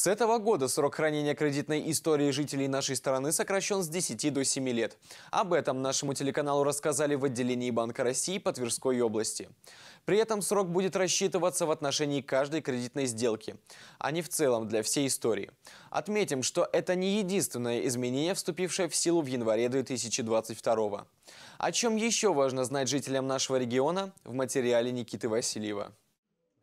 С этого года срок хранения кредитной истории жителей нашей страны сокращен с 10 до 7 лет. Об этом нашему телеканалу рассказали в отделении Банка России по Тверской области. При этом срок будет рассчитываться в отношении каждой кредитной сделки, а не в целом для всей истории. Отметим, что это не единственное изменение, вступившее в силу в январе 2022 О чем еще важно знать жителям нашего региона в материале Никиты Васильева.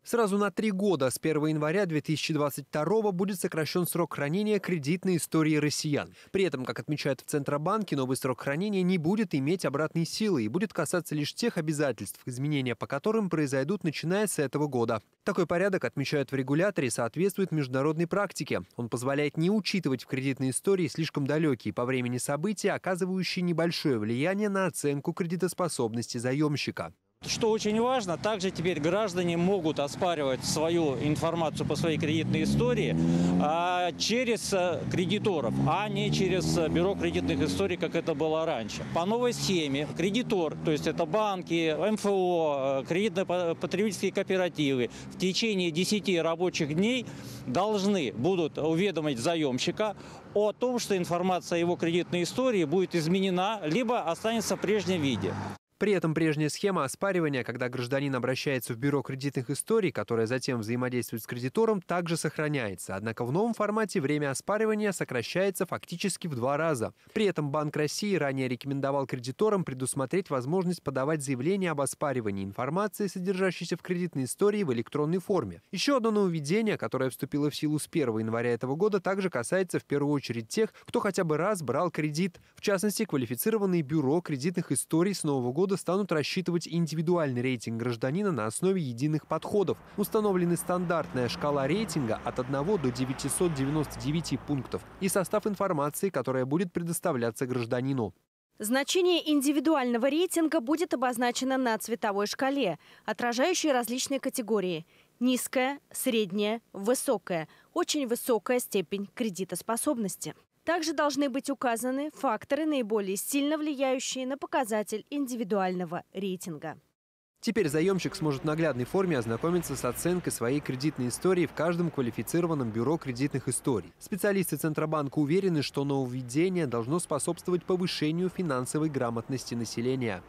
Сразу на три года с 1 января 2022 будет сокращен срок хранения кредитной истории россиян. При этом, как отмечают в Центробанке, новый срок хранения не будет иметь обратной силы и будет касаться лишь тех обязательств, изменения по которым произойдут начиная с этого года. Такой порядок, отмечают в регуляторе, соответствует международной практике. Он позволяет не учитывать в кредитной истории слишком далекие по времени события, оказывающие небольшое влияние на оценку кредитоспособности заемщика. Что очень важно, также теперь граждане могут оспаривать свою информацию по своей кредитной истории а, через э, кредиторов, а не через э, бюро кредитных историй, как это было раньше. По новой схеме кредитор, то есть это банки, МФО, э, кредитно-потребительские кооперативы, в течение 10 рабочих дней должны будут уведомить заемщика о том, что информация о его кредитной истории будет изменена, либо останется в прежнем виде. При этом прежняя схема оспаривания, когда гражданин обращается в бюро кредитных историй, которое затем взаимодействует с кредитором, также сохраняется. Однако в новом формате время оспаривания сокращается фактически в два раза. При этом Банк России ранее рекомендовал кредиторам предусмотреть возможность подавать заявление об оспаривании информации, содержащейся в кредитной истории, в электронной форме. Еще одно нововведение, которое вступило в силу с 1 января этого года, также касается в первую очередь тех, кто хотя бы раз брал кредит. В частности, квалифицированные бюро кредитных историй с нового года года станут рассчитывать индивидуальный рейтинг гражданина на основе единых подходов. Установлены стандартная шкала рейтинга от 1 до 999 пунктов и состав информации, которая будет предоставляться гражданину. Значение индивидуального рейтинга будет обозначено на цветовой шкале, отражающей различные категории – низкая, средняя, высокая, очень высокая степень кредитоспособности. Также должны быть указаны факторы, наиболее сильно влияющие на показатель индивидуального рейтинга. Теперь заемщик сможет в наглядной форме ознакомиться с оценкой своей кредитной истории в каждом квалифицированном бюро кредитных историй. Специалисты Центробанка уверены, что нововведение должно способствовать повышению финансовой грамотности населения.